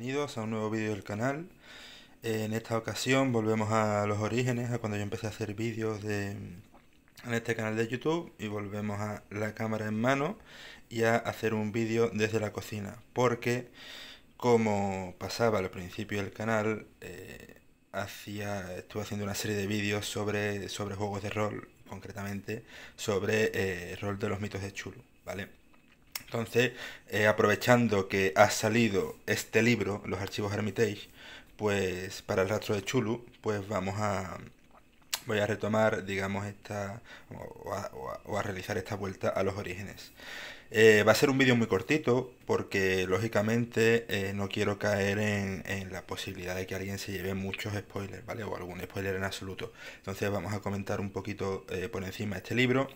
Bienvenidos a un nuevo vídeo del canal. Eh, en esta ocasión volvemos a los orígenes, a cuando yo empecé a hacer vídeos de, en este canal de YouTube y volvemos a la cámara en mano y a hacer un vídeo desde la cocina. Porque, como pasaba al principio del canal, eh, hacía, estuve haciendo una serie de vídeos sobre, sobre juegos de rol, concretamente sobre el eh, rol de los mitos de Chulu, ¿vale? Entonces, eh, aprovechando que ha salido este libro, Los Archivos Hermitage, pues para el rastro de Chulu, pues vamos a, voy a retomar, digamos, esta, o a, realizar esta vuelta a los orígenes. Eh, va a ser un vídeo muy cortito porque lógicamente eh, no quiero caer en, la posibilidad de que alguien se lleve muchos spoilers, ¿vale? O algún spoiler en absoluto. Entonces vamos a comentar un poquito por encima este libro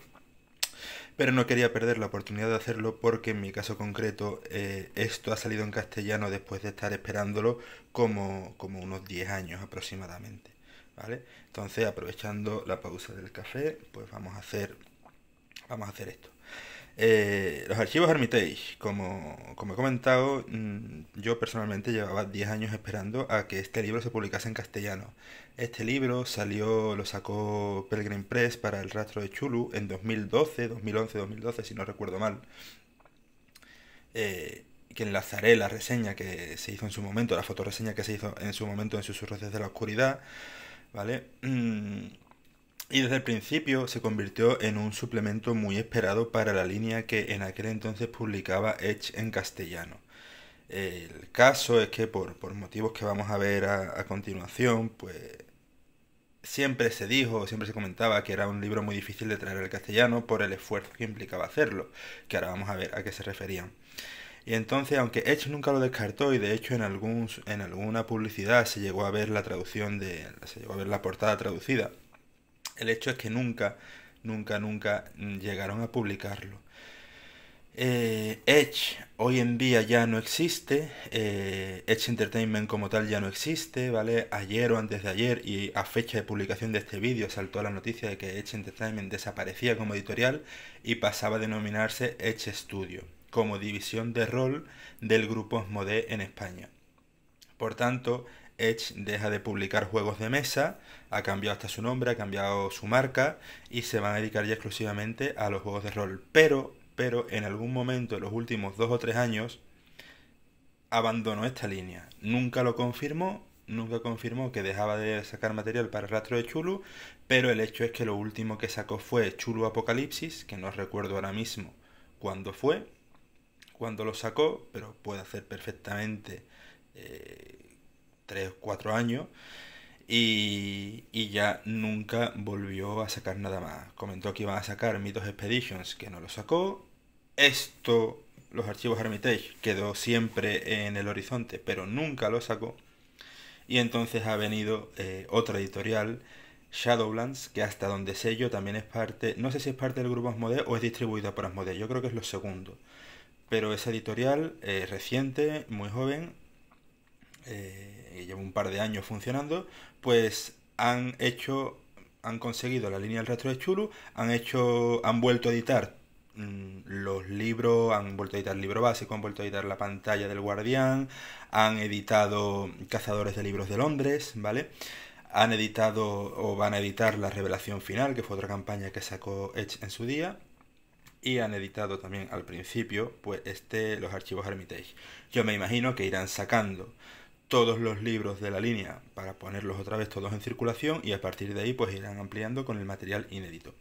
pero no quería perder la oportunidad de hacerlo porque en mi caso concreto eh, esto ha salido en castellano después de estar esperándolo como, como unos 10 años aproximadamente. ¿vale? Entonces, aprovechando la pausa del café, pues vamos a hacer, vamos a hacer esto. Eh, los archivos Hermitage, como, he comentado, mm, yo personalmente llevaba 10 años esperando a que este libro se publicase en castellano. Este libro salió, lo sacó Pelgrim Press para El rastro de Chulu en 2012, 2011, 2012, si no recuerdo mal. Eh, que enlazaré la reseña que se hizo en su momento, la fotoreseña que se hizo en su momento en sus Susurros de la Oscuridad, ¿vale? Mm, y desde el principio se convirtió en un suplemento muy esperado para la línea que en aquel entonces publicaba Edge en castellano. El caso es que por, motivos que vamos a ver a, continuación, pues siempre se dijo, siempre se comentaba que era un libro muy difícil de traer al castellano por el esfuerzo que implicaba hacerlo, que ahora vamos a ver a qué se referían. Y entonces, aunque Edge nunca lo descartó y de hecho en, algún, en alguna publicidad se llegó a ver la traducción de, se llegó a ver la portada traducida, el hecho es que nunca, nunca, nunca llegaron a publicarlo. Eh, Edge hoy en día ya no existe, eh, Edge Entertainment como tal ya no existe, ¿vale? Ayer o antes de ayer y a fecha de publicación de este vídeo saltó la noticia de que Edge Entertainment desaparecía como editorial y pasaba a denominarse Edge Studio, como división de rol del grupo Modé en España. Por tanto, Edge deja de publicar juegos de mesa, ha cambiado hasta su nombre, ha cambiado su marca y se va a dedicar ya exclusivamente a los juegos de rol. Pero, pero en algún momento, en los últimos dos o tres años, abandonó esta línea. Nunca lo confirmó, nunca confirmó que dejaba de sacar material para el rastro de Chulu, pero el hecho es que lo último que sacó fue Chulu Apocalipsis, que no recuerdo ahora mismo cuándo fue, cuándo lo sacó, pero puede hacer perfectamente eh, 3 o 4 años y, ya nunca volvió a sacar nada más. Comentó que iba a sacar Mythos Expeditions, que no lo sacó. Esto, los archivos Hermitage, quedó siempre en el horizonte, pero nunca lo sacó. Y entonces ha venido eh, otra editorial, Shadowlands, que hasta donde sé yo también es parte, no sé si es parte del grupo Asmodee o es distribuida por Asmodee, yo creo que es lo segundo. Pero esa editorial es eh, reciente, muy joven, eh, y eh, lleva un par de años funcionando, pues han hecho, han conseguido la línea del rastro de Chulu, han hecho, han vuelto a editar mm, los libros, han vuelto a editar el libro básico, han vuelto a editar la pantalla del guardián, han editado Cazadores de Libros de Londres, ¿vale? Han editado o van a editar La Revelación Final, que fue otra campaña que sacó Edge en su día, y han editado también al principio pues este los archivos Hermitage. Yo me imagino que irán sacando todos los libros de la línea para ponerlos otra vez todos en circulación y a partir de ahí pues irán ampliando con el material inédito.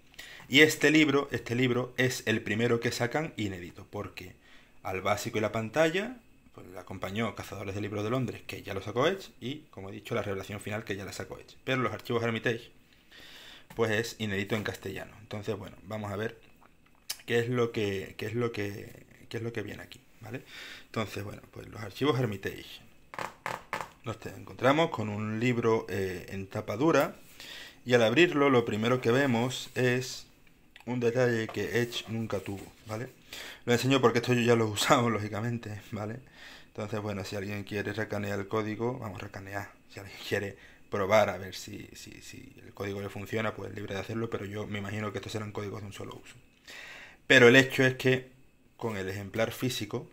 Y este libro, este libro es el primero que sacan inédito, porque al básico y la pantalla pues, le acompañó Cazadores de Libros de Londres, que ya lo sacó Edge, y como he dicho, la revelación final que ya la sacó Edge. Pero los archivos Hermitage, pues es inédito en castellano. Entonces, bueno, vamos a ver qué es lo que, qué es lo que, qué es lo que viene aquí. ¿Vale? Entonces, bueno, pues los archivos Hermitage. Nos encontramos con un libro eh, en tapa dura y al abrirlo lo primero que vemos es un detalle que Edge nunca tuvo, ¿vale? Lo enseño porque esto yo ya lo he usado, lógicamente, ¿vale? Entonces, bueno, si alguien quiere recanear el código, vamos a recanear. Si alguien quiere probar a ver si, si, si el código le funciona, pues libre de hacerlo, pero yo me imagino que estos serán códigos de un solo uso. Pero el hecho es que con el ejemplar físico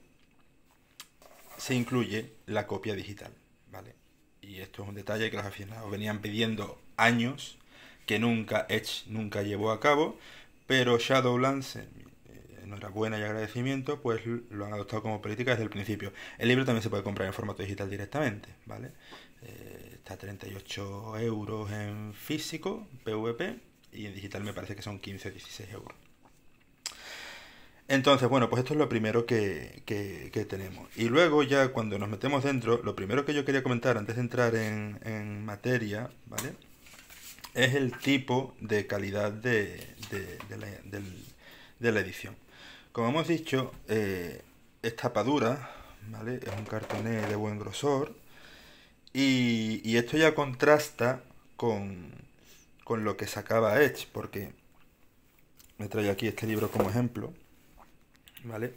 se incluye la copia digital, ¿vale? Y esto es un detalle que los aficionados venían pidiendo años, que nunca Edge nunca llevó a cabo, pero Shadowlands, eh, enhorabuena y agradecimiento, pues lo han adoptado como política desde el principio. El libro también se puede comprar en formato digital directamente, ¿vale? Eh, está a 38 euros en físico, PVP, y en digital me parece que son 15 o 16 euros. Entonces, bueno, pues esto es lo primero que, tenemos. Y luego ya cuando nos metemos dentro, lo primero que yo quería comentar antes de entrar en, materia, ¿vale? Es el tipo de calidad de, la, edición. Como hemos dicho, eh, es tapadura, ¿vale? Es un cartoné de buen grosor. Y, esto ya contrasta con, con lo que sacaba Edge, porque me trae aquí este libro como ejemplo ¿Vale?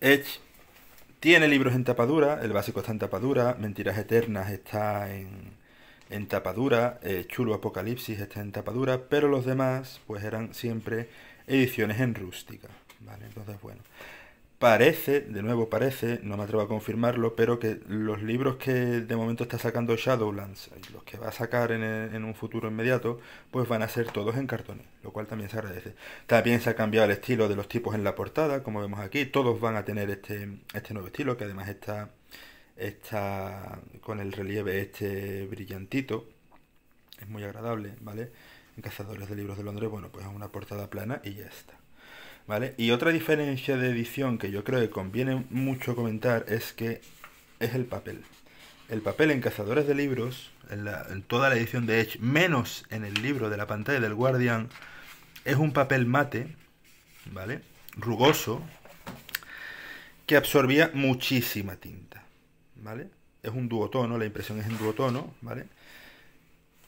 Edge tiene libros en tapadura, el básico está en tapadura, Mentiras Eternas está en, tapadura, eh, Chulo Apocalipsis está en tapadura, pero los demás pues eran siempre ediciones en rústica. ¿Vale? Entonces, bueno parece, de nuevo parece, no me atrevo a confirmarlo, pero que los libros que de momento está sacando Shadowlands, los que va a sacar en, un futuro inmediato, pues van a ser todos en cartones, lo cual también se agradece. También se ha cambiado el estilo de los tipos en la portada, como vemos aquí, todos van a tener este, este nuevo estilo, que además está, está con el relieve este brillantito, es muy agradable, ¿vale? En Cazadores de Libros de Londres, bueno, pues es una portada plana y ya está. Y otra diferencia de edición que yo creo que conviene mucho comentar es que es el papel. El papel en Cazadores de Libros, en, toda la edición de Edge, menos en el libro de la pantalla del Guardian, es un papel mate, ¿vale? Rugoso, que absorbía muchísima tinta, ¿vale? Es un duotono, la impresión es en duotono, ¿vale?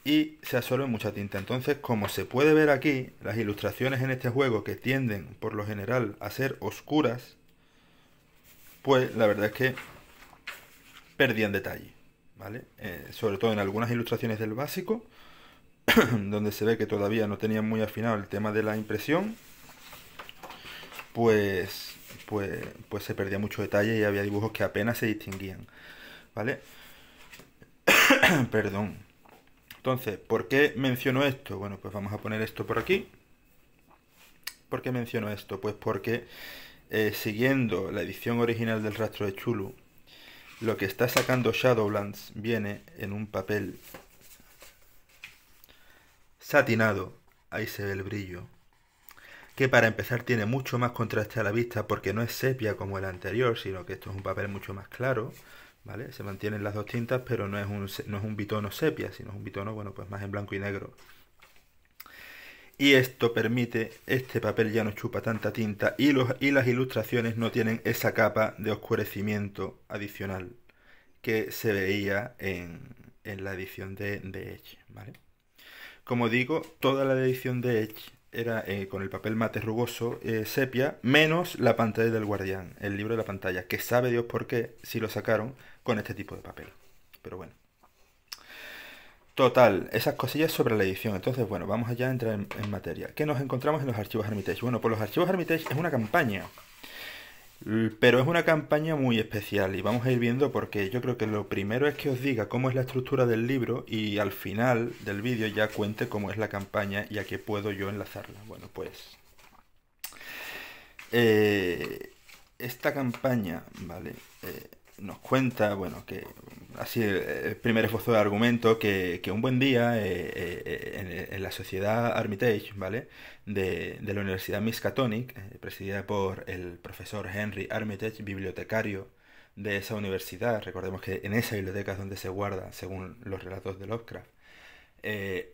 y se absorbe mucha tinta. Entonces, como se puede ver aquí, las ilustraciones en este juego que tienden por lo general a ser oscuras, pues la verdad es que perdían detalle, ¿vale? Eh, sobre todo en algunas ilustraciones del básico, donde se ve que todavía no tenían muy afinado el tema de la impresión, pues, pues, pues se perdía mucho detalle y había dibujos que apenas se distinguían, ¿vale? Perdón, entonces, ¿por qué menciono esto? Bueno, pues vamos a poner esto por aquí. ¿Por qué menciono esto? Pues porque eh, siguiendo la edición original del rastro de Chulu, lo que está sacando Shadowlands viene en un papel satinado. Ahí se ve el brillo. Que para empezar tiene mucho más contraste a la vista porque no es sepia como el anterior, sino que esto es un papel mucho más claro ¿vale? Se mantienen las dos tintas, pero no es un, bitono sepia, sino un bitono, bueno, pues más en blanco y negro. Y esto permite, este papel ya no chupa tanta tinta y, los, y las ilustraciones no tienen esa capa de oscurecimiento adicional que se veía en, la edición de, Edge, Como digo, toda la edición de Edge era eh, con el papel mate rugoso eh, sepia, menos la pantalla del guardián, el libro de la pantalla, que sabe Dios por qué, si lo sacaron, con este tipo de papel. Pero bueno. Total, esas cosillas sobre la edición. Entonces, bueno, vamos allá a entrar en, materia. ¿Qué nos encontramos en los archivos Hermitage? Bueno, pues los archivos Hermitage es una campaña. Pero es una campaña muy especial y vamos a ir viendo porque yo creo que lo primero es que os diga cómo es la estructura del libro y al final del vídeo ya cuente cómo es la campaña y a qué puedo yo enlazarla. Bueno, pues... Eh, esta campaña, ¿vale? Eh, nos cuenta, bueno, que así el primer esbozo de argumento, que, un buen día eh, eh, en, la sociedad Armitage, ¿vale? De, la Universidad Miskatonic, eh, presidida por el profesor Henry Armitage, bibliotecario de esa universidad, recordemos que en esa biblioteca es donde se guarda, según los relatos de Lovecraft,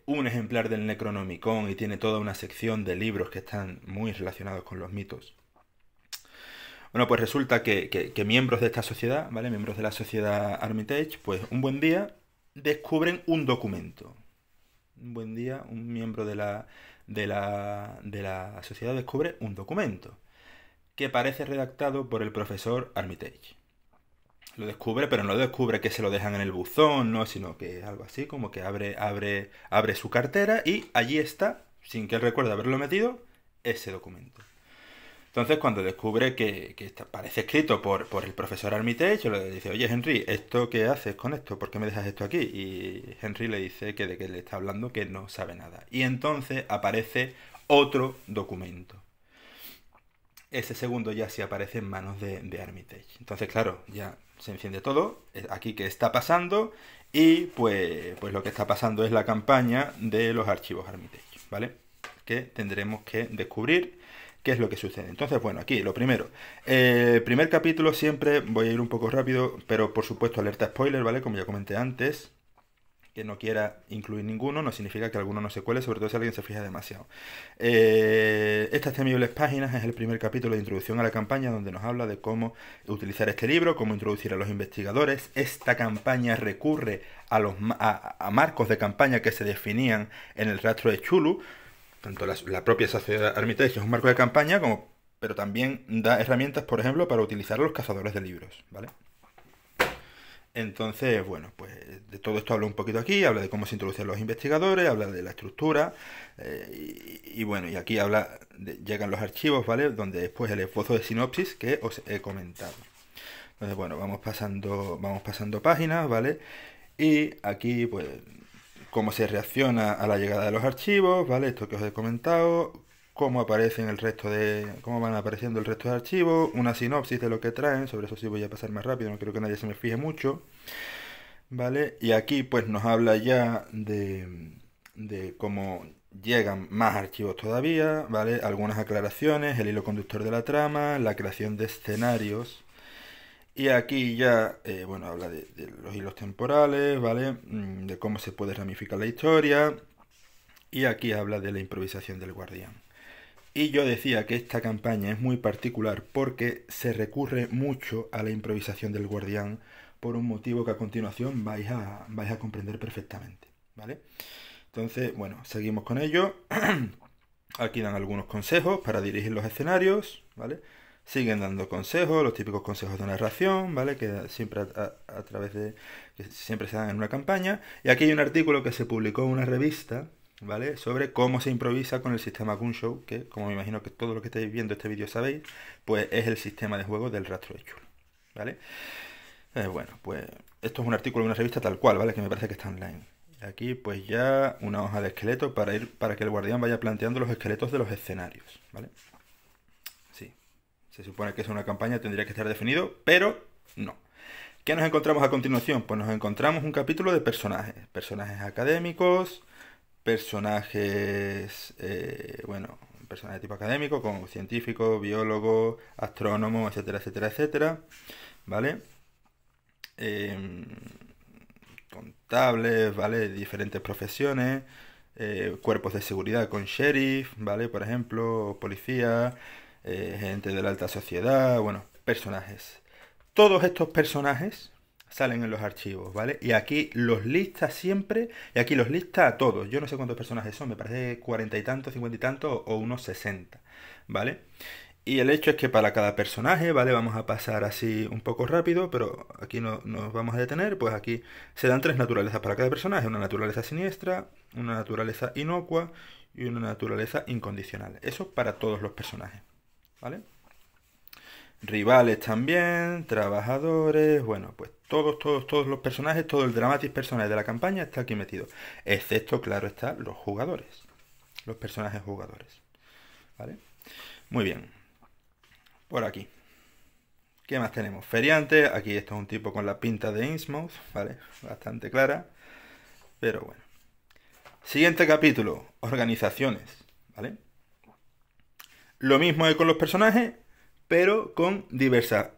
un ejemplar del Necronomicon y tiene toda una sección de libros que están muy relacionados con los mitos. Bueno, pues resulta que, miembros de esta sociedad, ¿vale? Miembros de la sociedad Armitage, pues un buen día descubren un documento. Un buen día, un miembro de la, de la, de la sociedad descubre un documento que parece redactado por el profesor Armitage. Lo descubre, pero no descubre que se lo dejan en el buzón, no, sino que algo así, como que abre, abre, abre su cartera y allí está, sin que él recuerde haberlo metido, ese documento. Entonces, cuando descubre que, aparece parece escrito por, el profesor Armitage, le dice, oye Henry, ¿esto qué haces con esto? ¿Por qué me dejas esto aquí? Y Henry le dice que de qué le está hablando, que no sabe nada. Y entonces aparece otro documento. Ese segundo ya sí aparece en manos de, de Armitage. Entonces, claro, ya se enciende todo, eh, aquí qué está pasando, y pues, pues lo que está pasando es la campaña de los archivos Armitage, ¿vale? Que tendremos que descubrir qué es lo que sucede. Entonces, bueno, aquí lo primero. Eh, primer capítulo siempre, voy a ir un poco rápido, pero por supuesto alerta spoiler, ¿vale? Como ya comenté antes que no quiera incluir ninguno, no significa que alguno no se cuele, sobre todo si alguien se fija demasiado. Eh, estas temibles páginas es el primer capítulo de introducción a la campaña donde nos habla de cómo utilizar este libro, cómo introducir a los investigadores. Esta campaña recurre a, los, a marcos de campaña que se definían en el rastro de Chulu, tanto la, propia sociedad Armitage, que es un marco de campaña, como, pero también da herramientas, por ejemplo, para utilizar los cazadores de libros, ¿vale? Entonces, bueno, pues de todo esto habla un poquito aquí, habla de cómo se introducen los investigadores, habla de la estructura, eh, y, bueno, y aquí habla, llegan los archivos, ¿vale? Donde después el esfuerzo de sinopsis que os he comentado. Entonces, bueno, vamos pasando, vamos pasando páginas, ¿vale? Y aquí, pues, cómo se reacciona a la llegada de los archivos, ¿vale? Esto que os he comentado, cómo aparecen el resto de. cómo van apareciendo el resto de archivos, una sinopsis de lo que traen, sobre eso sí voy a pasar más rápido, no creo que nadie se me fije mucho. ¿Vale? Y aquí pues nos habla ya de, de cómo llegan más archivos todavía, ¿vale? Algunas aclaraciones, el hilo conductor de la trama, la creación de escenarios, y aquí ya, eh, bueno, habla de, los hilos temporales, ¿vale? Mm, de cómo se puede ramificar la historia. Y aquí habla de la improvisación del guardián. Y yo decía que esta campaña es muy particular porque se recurre mucho a la improvisación del guardián por un motivo que a continuación vais a, vais a comprender perfectamente, ¿vale? Entonces, bueno, seguimos con ello. Aquí dan algunos consejos para dirigir los escenarios, ¿vale? siguen dando consejos, los típicos consejos de narración, ¿vale? Que siempre a, través de. que siempre se dan en una campaña. Y aquí hay un artículo que se publicó en una revista, ¿vale? Sobre cómo se improvisa con el sistema Gunshow, que, como me imagino que todos los que estáis viendo este vídeo sabéis, pues es el sistema de juego del rastro de chulo, ¿vale? Eh, bueno, pues esto es un artículo de una revista tal cual, ¿vale? Que me parece que está online. Aquí pues ya una hoja de esqueleto para ir para que el guardián vaya planteando los esqueletos de los escenarios, ¿vale? Se supone que es una campaña, tendría que estar definido, pero no. ¿Qué nos encontramos a continuación? Pues nos encontramos un capítulo de personajes. Personajes académicos, personajes, eh, bueno, personajes de tipo académico, como científico, biólogo, astrónomo, etcétera, etcétera, etcétera. ¿Vale? Em, contables, ¿vale? Diferentes profesiones, eh, cuerpos de seguridad con sheriff, ¿vale? Por ejemplo, policía, eh, gente de la alta sociedad, bueno, personajes. Todos estos personajes salen en los archivos, ¿vale? Y aquí los lista siempre, y aquí los lista a todos. Yo no sé cuántos personajes son, me parece cuarenta y tantos, cincuenta y tantos o unos sesenta, ¿vale? Y el hecho es que para cada personaje, ¿vale? Vamos a pasar así un poco rápido, pero aquí no nos vamos a detener, pues aquí se dan tres naturalezas para cada personaje, una naturaleza siniestra, una naturaleza inocua y una naturaleza incondicional. Eso para todos los personajes. ¿vale? Rivales también, trabajadores, bueno, pues todos, todos, todos los personajes, todo el dramatis personal de la campaña está aquí metido. Excepto, claro está, los jugadores. Los personajes jugadores. ¿Vale? Muy bien. Por aquí. ¿Qué más tenemos? Feriante. Aquí esto es un tipo con la pinta de Innsmouth, ¿vale? Bastante clara. Pero bueno. Siguiente capítulo. Organizaciones, ¿vale? Lo mismo hay con los personajes, pero con diversas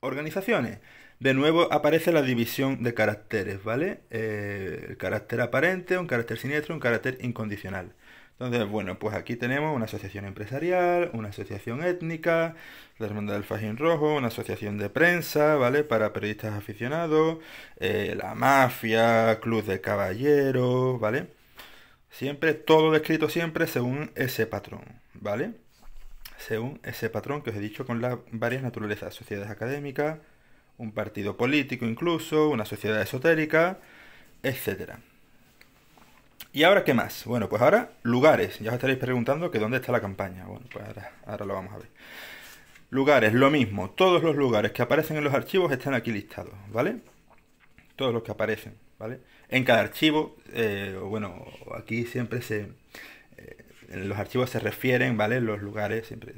organizaciones. De nuevo aparece la división de caracteres, ¿vale? Eh, el carácter aparente, un carácter siniestro, un carácter incondicional. Entonces, bueno, pues aquí tenemos una asociación empresarial, una asociación étnica, la Hermandad del Fajín Rojo, una asociación de prensa, ¿vale? Para periodistas aficionados, eh, la mafia, club de caballeros, ¿vale? Siempre, todo descrito siempre según ese patrón, ¿vale? según ese patrón que os he dicho con las varias naturalezas, sociedades académicas, un partido político incluso, una sociedad esotérica, etc. ¿Y ahora qué más? Bueno, pues ahora lugares. Ya os estaréis preguntando que dónde está la campaña. Bueno, pues ahora, lo vamos a ver. Lugares, lo mismo. Todos los lugares que aparecen en los archivos están aquí listados, ¿vale? Todos los que aparecen, ¿vale? En cada archivo, eh, bueno, aquí siempre se, los archivos se refieren, ¿vale? Los lugares, siempre,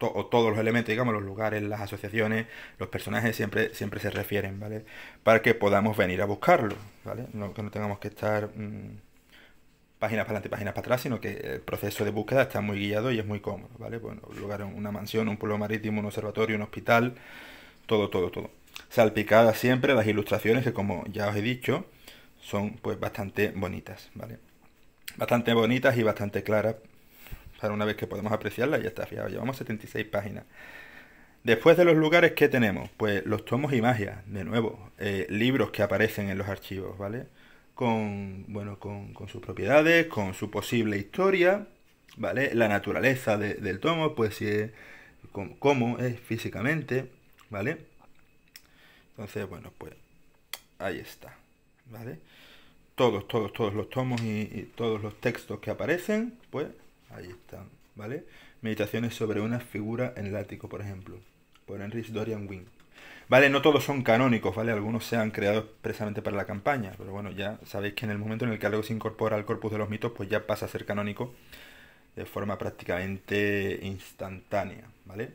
o todos los elementos, digamos, los lugares, las asociaciones, los personajes, siempre, siempre se refieren, ¿vale? Para que podamos venir a buscarlo, ¿vale? No, que no tengamos que estar mm, páginas para adelante, páginas para atrás, sino que el proceso de búsqueda está muy guiado y es muy cómodo, ¿vale? Bueno, un lugar, una mansión, un pueblo marítimo, un observatorio, un hospital, todo, todo, todo. Salpicadas siempre las ilustraciones que, como ya os he dicho, son pues bastante bonitas, ¿vale? bastante bonitas y bastante claras para una vez que podemos apreciarlas. Ya está, fijaos, llevamos 76 páginas. Después de los lugares, ¿qué tenemos? Pues los tomos y magia, de nuevo, eh, libros que aparecen en los archivos, ¿vale? Con, bueno, con, sus propiedades, con su posible historia, ¿vale? La naturaleza del tomo, pues si es, cómo es físicamente, ¿vale? Entonces, bueno, pues ahí está, ¿vale? todos, todos, todos los tomos y, todos los textos que aparecen, pues ahí están, ¿vale? Meditaciones sobre una figura en el ático, por ejemplo, por Enrique Dorian Wing. Vale, no todos son canónicos, ¿vale? Algunos se han creado expresamente para la campaña, pero bueno, ya sabéis que en el momento en el que algo se incorpora al corpus de los mitos, pues ya pasa a ser canónico de forma prácticamente instantánea, ¿vale?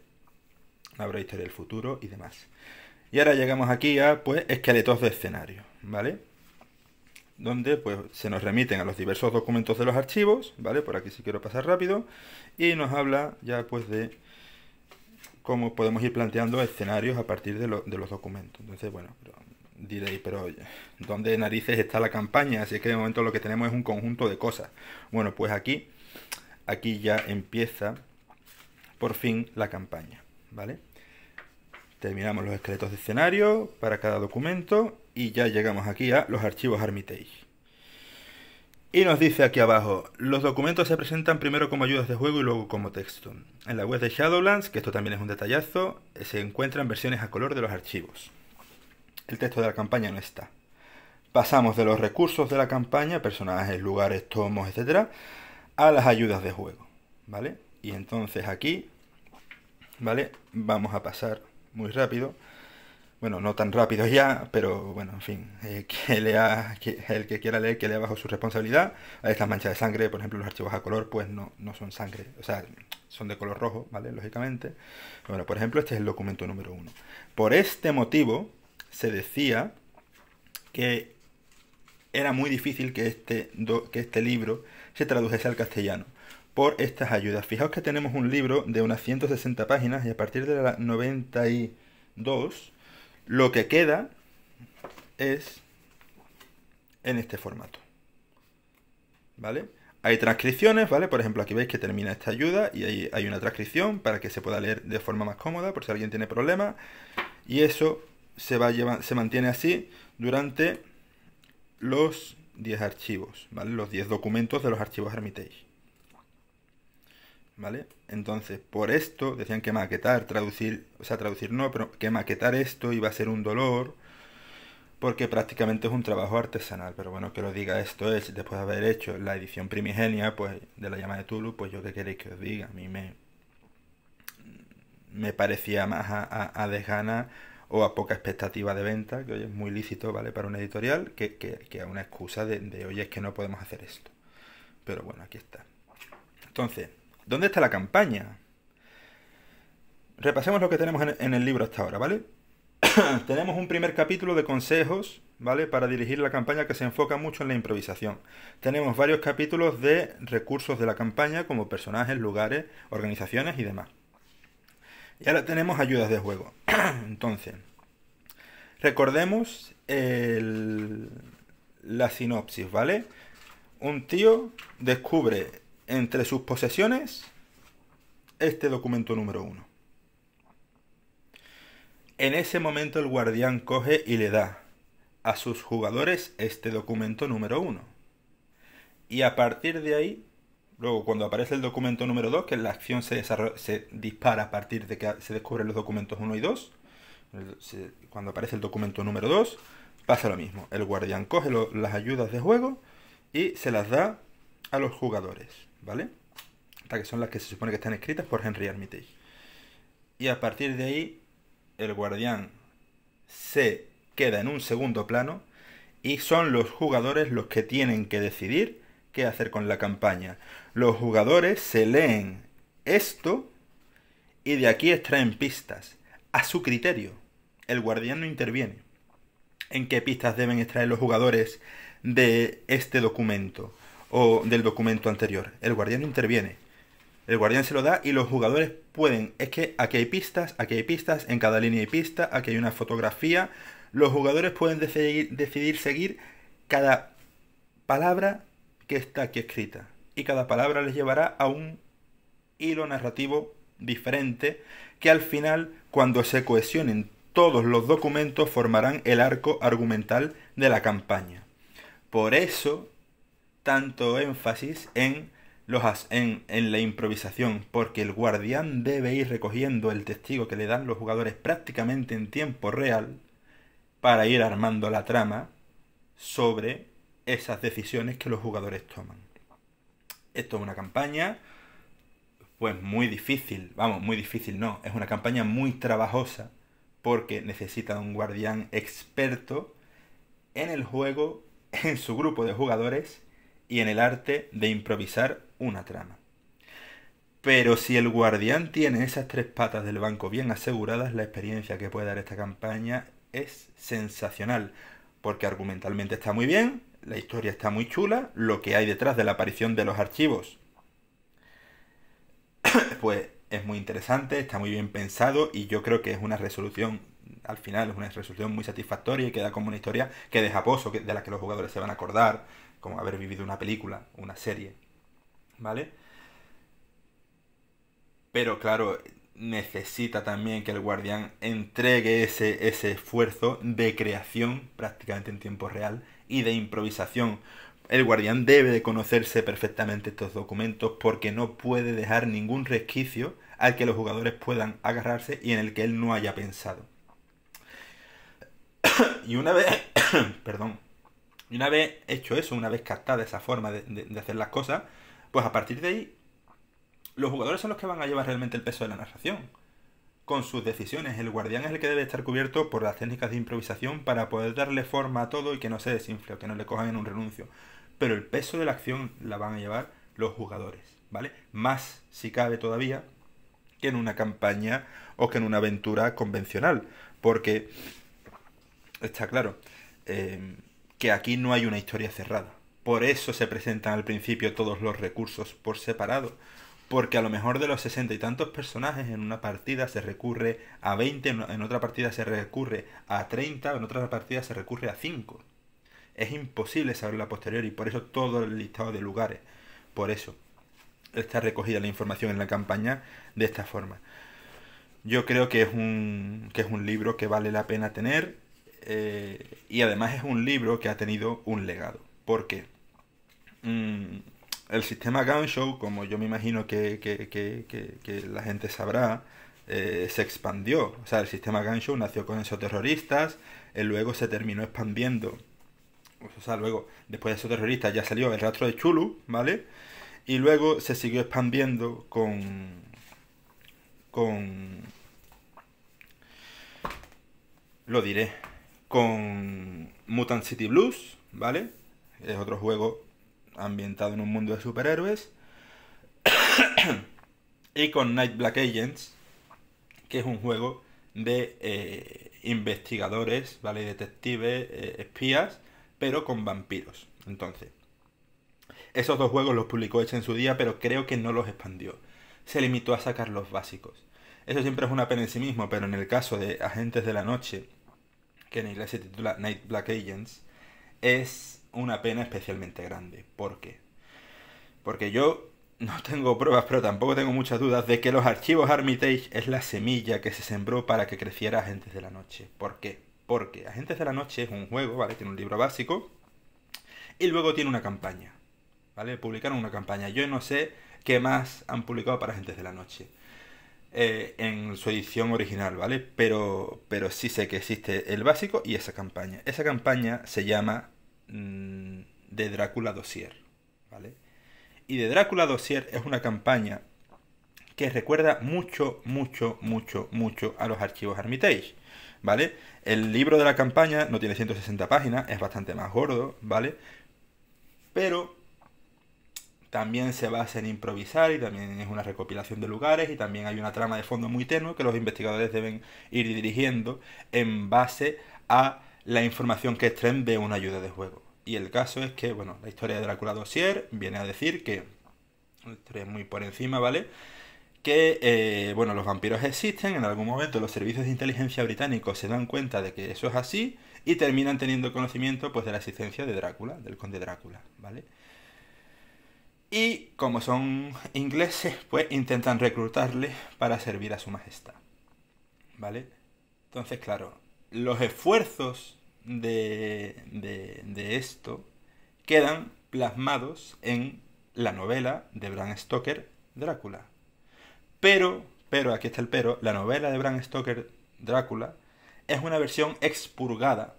Habrá historia del futuro y demás. Y ahora llegamos aquí a, pues, esqueletos de escenario, ¿vale? donde pues, se nos remiten a los diversos documentos de los archivos, ¿vale? Por aquí sí quiero pasar rápido, y nos habla ya pues de cómo podemos ir planteando escenarios a partir de, los documentos. Entonces, bueno, diréis, pero ¿dónde narices está la campaña? Así que de momento lo que tenemos es un conjunto de cosas. Bueno, pues aquí, aquí ya empieza por fin la campaña, ¿vale? Terminamos los esqueletos de escenario para cada documento y ya llegamos aquí a los archivos Armitage. Y nos dice aquí abajo, los documentos se presentan primero como ayudas de juego y luego como texto. En la web de Shadowlands, que esto también es un detallazo, se encuentran versiones a color de los archivos. El texto de la campaña no está. Pasamos de los recursos de la campaña, personajes, lugares, tomos, etc., a las ayudas de juego. ¿Vale? Y entonces aquí, ¿vale? Vamos a pasar muy rápido bueno, no tan rápido ya, pero bueno, en fin, eh, que lea, el que quiera leer, que lea bajo su responsabilidad. estas manchas de sangre, por ejemplo, los archivos a color, pues no, son sangre, o sea, son de color rojo, ¿vale? Lógicamente. Bueno, por ejemplo, este es el documento número uno. Por este motivo, se decía que era muy difícil que este, que este libro se tradujese al castellano por estas ayudas. Fijaos que tenemos un libro de unas 160 páginas y a partir de la 92 lo que queda es en este formato. ¿Vale? Hay transcripciones, ¿vale? Por ejemplo, aquí veis que termina esta ayuda y ahí hay una transcripción para que se pueda leer de forma más cómoda por si alguien tiene problemas. Y eso se, va se mantiene así durante los 10 archivos, ¿vale? Los 10 documentos de los archivos Hermitage. ¿vale? Entonces, por esto decían que maquetar, traducir, o sea, traducir no, pero que maquetar esto iba a ser un dolor, porque prácticamente es un trabajo artesanal, pero bueno, que lo diga esto es, después de haber hecho la edición primigenia, pues, de la llama de Tulu, pues yo qué queréis que os diga, a mí me, me parecía más a, a, desgana o a poca expectativa de venta, que hoy es muy lícito, ¿vale? Para una editorial, que, que, a una excusa de, de, oye, es que no podemos hacer esto. Pero bueno, aquí está. Entonces, ¿Dónde está la campaña? Repasemos lo que tenemos en, el libro hasta ahora, ¿vale? tenemos un primer capítulo de consejos, ¿vale? Para dirigir la campaña que se enfoca mucho en la improvisación. Tenemos varios capítulos de recursos de la campaña, como personajes, lugares, organizaciones y demás. Y ahora tenemos ayudas de juego. Entonces, recordemos la sinopsis, ¿vale? Un tío descubre entre sus posesiones este documento número uno. En ese momento el guardián coge y le da a sus jugadores este documento número uno. Y a partir de ahí, luego cuando aparece el documento número 2, que la acción se, dispara a partir de que se descubren los documentos 1 y 2, cuando aparece el documento número 2, pasa lo mismo. El guardián coge las ayudas de juego y se las da a los jugadores. ¿vale? Hasta que son las que se supone que están escritas por Henry Armitage. Y a partir de ahí, el guardián se queda en un segundo plano y son los jugadores los que tienen que decidir qué hacer con la campaña. Los jugadores se leen esto y de aquí extraen pistas a su criterio. El guardián no interviene. ¿En qué pistas deben extraer los jugadores de este documento? o del documento anterior. El guardián interviene. El guardián se lo da y los jugadores pueden. Es que aquí hay pistas, aquí hay pistas, en cada línea hay pistas, aquí hay una fotografía. Los jugadores pueden decidir seguir cada palabra que está aquí escrita. Y cada palabra les llevará a un hilo narrativo diferente que al final, cuando se cohesionen todos los documentos, formarán el arco argumental de la campaña. Por eso tanto énfasis en, los en, la improvisación, porque el guardián debe ir recogiendo el testigo que le dan los jugadores prácticamente en tiempo real para ir armando la trama sobre esas decisiones que los jugadores toman. Esto es una campaña, pues muy difícil, vamos, muy difícil no, es una campaña muy trabajosa porque necesita un guardián experto en el juego, en su grupo de jugadores y en el arte de improvisar una trama. Pero si el guardián tiene esas tres patas del banco bien aseguradas, la experiencia que puede dar esta campaña es sensacional, porque argumentalmente está muy bien, la historia está muy chula, lo que hay detrás de la aparición de los archivos, pues es muy interesante, está muy bien pensado y yo creo que es una resolución, al final es una resolución muy satisfactoria y queda como una historia que deja pozo, de la que los jugadores se van a acordar, como haber vivido una película, una serie, ¿vale? Pero claro, necesita también que el guardián entregue ese, ese esfuerzo de creación prácticamente en tiempo real y de improvisación. El guardián debe de conocerse perfectamente estos documentos porque no puede dejar ningún resquicio al que los jugadores puedan agarrarse y en el que él no haya pensado. y una vez, perdón, y una vez hecho eso, una vez captada esa forma de, hacer las cosas, pues a partir de ahí, los jugadores son los que van a llevar realmente el peso de la narración. Con sus decisiones, el guardián es el que debe estar cubierto por las técnicas de improvisación para poder darle forma a todo y que no se desinfle o que no le cojan en un renuncio. Pero el peso de la acción la van a llevar los jugadores, ¿vale? Más, si cabe todavía, que en una campaña o que en una aventura convencional. Porque, está claro, eh, que aquí no hay una historia cerrada. Por eso se presentan al principio todos los recursos por separado, porque a lo mejor de los sesenta y tantos personajes en una partida se recurre a 20, en otra partida se recurre a 30, en otra partida se recurre a 5. Es imposible saber la posterior y por eso todo el listado de lugares. Por eso está recogida la información en la campaña de esta forma. Yo creo que es un, que es un libro que vale la pena tener eh, y además es un libro que ha tenido un legado. ¿Por qué? Mm, el sistema Ganshow, como yo me imagino que, la gente sabrá, eh, se expandió. O sea, el sistema Ganshow nació con esos terroristas, eh, luego se terminó expandiendo. Pues, o sea, luego, después de esos terroristas, ya salió el rastro de Chulu, ¿vale? Y luego se siguió expandiendo con. con. Lo diré con Mutant City Blues, ¿vale? Es otro juego ambientado en un mundo de superhéroes. y con Night Black Agents, que es un juego de eh, investigadores, ¿vale? Detectives, eh, espías, pero con vampiros. Entonces, esos dos juegos los publicó Edge en su día, pero creo que no los expandió. Se limitó a sacar los básicos. Eso siempre es una pena en sí mismo, pero en el caso de Agentes de la Noche que en inglés se titula Night Black Agents, es una pena especialmente grande. ¿Por qué? Porque yo no tengo pruebas, pero tampoco tengo muchas dudas de que los archivos Armitage es la semilla que se sembró para que creciera Agentes de la Noche. ¿Por qué? Porque Agentes de la Noche es un juego, ¿vale? Tiene un libro básico y luego tiene una campaña, ¿vale? Publicaron una campaña. Yo no sé qué más han publicado para Agentes de la Noche. Eh, en su edición original, ¿vale? Pero, pero sí sé que existe el básico y esa campaña. Esa campaña se llama mm, De Drácula Dossier, ¿vale? Y De Drácula Dossier es una campaña que recuerda mucho, mucho, mucho, mucho a los archivos Armitage, ¿vale? El libro de la campaña no tiene 160 páginas, es bastante más gordo, ¿vale? Pero también se basa en improvisar y también es una recopilación de lugares y también hay una trama de fondo muy tenue que los investigadores deben ir dirigiendo en base a la información que extraen de una ayuda de juego. Y el caso es que, bueno, la historia de Drácula Dossier viene a decir que, muy por encima, ¿vale? Que, eh, bueno, los vampiros existen, en algún momento los servicios de inteligencia británicos se dan cuenta de que eso es así y terminan teniendo conocimiento, pues, de la existencia de Drácula, del conde Drácula, ¿vale? Y como son ingleses, pues intentan reclutarle para servir a su majestad. ¿Vale? Entonces, claro, los esfuerzos de, de, de esto quedan plasmados en la novela de Bram Stoker, Drácula. Pero, pero, aquí está el pero, la novela de Bram Stoker, Drácula, es una versión expurgada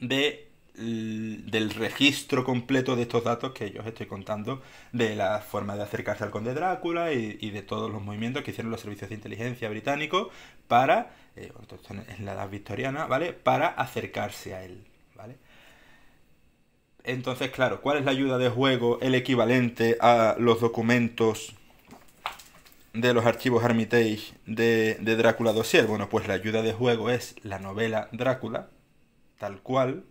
de Mm, del registro completo de estos datos que yo os estoy contando, de la forma de acercarse al conde Drácula y, de todos los movimientos que hicieron los servicios de inteligencia británicos para, eh, en la edad victoriana, ¿vale? Para acercarse a él, ¿vale? Entonces, claro, ¿cuál es la ayuda de juego, el equivalente a los documentos de los archivos Armitage de, Drácula Dossier? Bueno, pues la ayuda de juego es la novela Drácula, tal cual,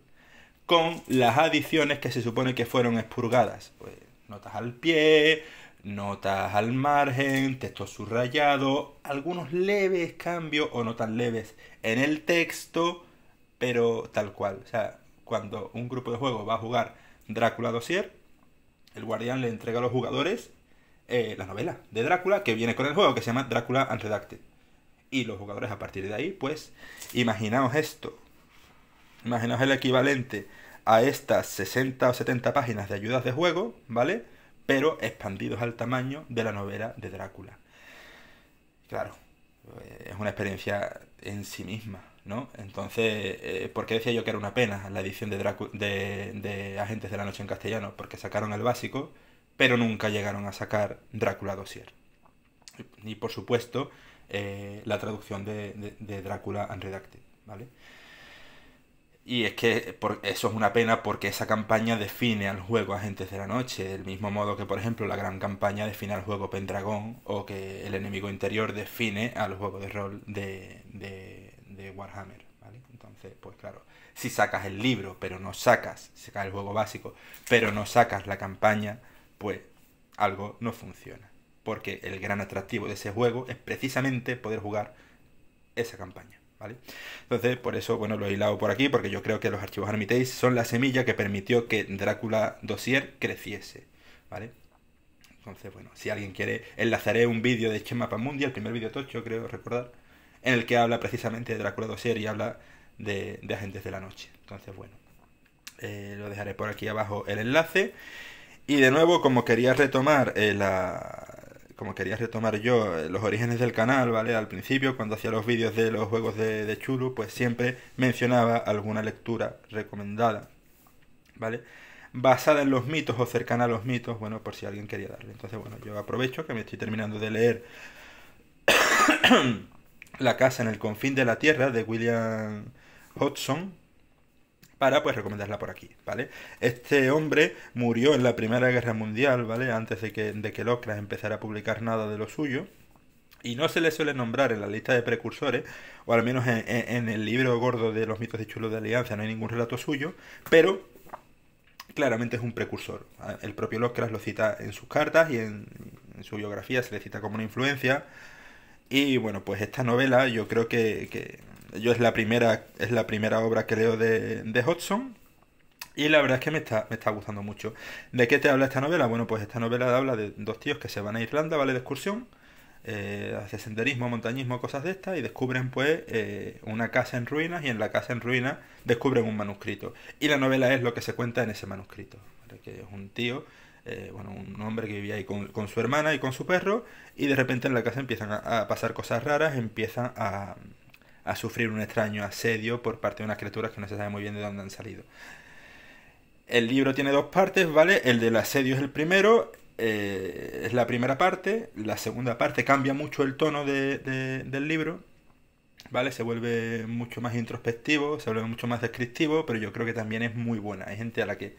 con las adiciones que se supone que fueron expurgadas. Pues, notas al pie, notas al margen, texto subrayado, algunos leves cambios o no tan leves en el texto, pero tal cual. O sea, cuando un grupo de juego va a jugar Drácula Dossier, el guardián le entrega a los jugadores eh, la novela de Drácula que viene con el juego, que se llama Drácula Unredacted. Y los jugadores a partir de ahí, pues, imaginaos esto. Imaginaos el equivalente a estas 60 o 70 páginas de ayudas de juego, ¿vale? Pero expandidos al tamaño de la novela de Drácula. Claro, eh, es una experiencia en sí misma, ¿no? Entonces, eh, ¿por qué decía yo que era una pena la edición de, de, Agentes de la Noche en castellano? Porque sacaron el básico, pero nunca llegaron a sacar Drácula Dossier. Y, por supuesto, eh, la traducción de, de Drácula Unredacted, ¿vale? Y es que por, eso es una pena porque esa campaña define al juego Agentes de la Noche, del mismo modo que, por ejemplo, la gran campaña define al juego Pendragón o que el enemigo interior define al juego de rol de, Warhammer. ¿vale? Entonces, pues claro, si sacas el libro, pero no sacas, sacas el juego básico, pero no sacas la campaña, pues algo no funciona. Porque el gran atractivo de ese juego es precisamente poder jugar esa campaña. Entonces, por eso, bueno, lo he hilado por aquí, porque yo creo que los archivos Armitage son la semilla que permitió que Drácula Dossier creciese, ¿vale? Entonces, bueno, si alguien quiere, enlazaré un vídeo de Chema mundial el primer vídeo tocho, creo recordar, en el que habla precisamente de Drácula Dossier y habla de, Agentes de la Noche. Entonces, bueno, eh, lo dejaré por aquí abajo el enlace. Y de nuevo, como quería retomar eh, la, como quería retomar yo eh, los orígenes del canal, ¿vale? Al principio, cuando hacía los vídeos de los juegos de, Chulu, pues siempre mencionaba alguna lectura recomendada, ¿vale? Basada en los mitos o cercana a los mitos, bueno, por si alguien quería darle. Entonces, bueno, yo aprovecho que me estoy terminando de leer La casa en el confín de la tierra de William Hodgson, para pues recomendarla por aquí, ¿vale? Este hombre murió en la Primera Guerra Mundial, ¿vale? Antes de que, de que empezara a publicar nada de lo suyo. Y no se le suele nombrar en la lista de precursores, o al menos en, el libro gordo de los mitos y chulos de Alianza no hay ningún relato suyo, pero claramente es un precursor. El propio Lovecraft lo cita en sus cartas y en, su biografía se le cita como una influencia. Y bueno, pues esta novela yo creo que yo es la primera, es la primera obra que leo de, de Hodgson. Y la verdad es que me está, me está gustando mucho. ¿De qué te habla esta novela? Bueno, pues esta novela habla de dos tíos que se van a Irlanda, ¿vale? De excursión. Eh, senderismo, montañismo, cosas de estas, y descubren pues eh, una casa en ruinas, y en la casa en ruinas descubren un manuscrito. Y la novela es lo que se cuenta en ese manuscrito, que es un tío, eh, bueno, un hombre que vivía ahí con, su hermana y con su perro, y de repente en la casa empiezan a pasar cosas raras, empiezan a, a sufrir un extraño asedio por parte de unas criaturas que no se sabe muy bien de dónde han salido. El libro tiene dos partes, ¿vale? El del asedio es el primero, eh, es la primera parte, la segunda parte cambia mucho el tono del libro, ¿vale? Se vuelve mucho más introspectivo, se vuelve mucho más descriptivo, pero yo creo que también es muy buena. Hay gente a la que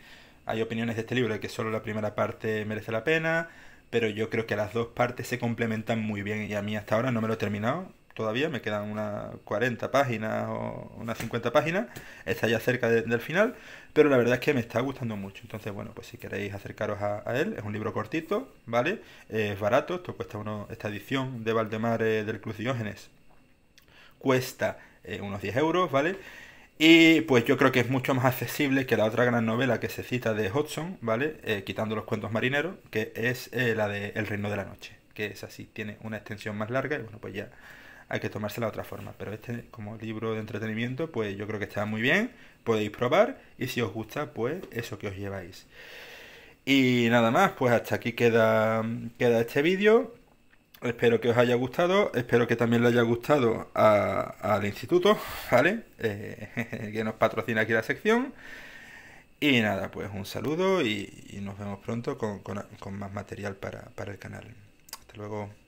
hay opiniones de este libro de que solo la primera parte merece la pena, pero yo creo que las dos partes se complementan muy bien y a mí hasta ahora no me lo he terminado, todavía, me quedan unas 40 páginas o unas 50 páginas, está ya cerca del final, pero la verdad es que me está gustando mucho. Entonces, bueno, pues si queréis acercaros a, él, es un libro cortito, ¿vale? es barato, esto cuesta uno, esta edición de Valdemar eh, del Cruz cuesta eh, unos 10 euros, ¿vale? Y pues yo creo que es mucho más accesible que la otra gran novela que se cita de Hodgson, ¿vale? Eh, quitando los cuentos marineros, que es la de El Reino de la Noche, que es así, tiene una extensión más larga y bueno, pues ya hay que tomársela de otra forma. Pero este, como libro de entretenimiento, pues yo creo que está muy bien, podéis probar y si os gusta, pues eso que os lleváis. Y nada más, pues hasta aquí queda, queda este vídeo. Espero que os haya gustado, espero que también le haya gustado al instituto, ¿vale? Eh, que nos patrocina aquí la sección. Y nada, pues un saludo y, nos vemos pronto con, con, con más material para, para el canal. Hasta luego.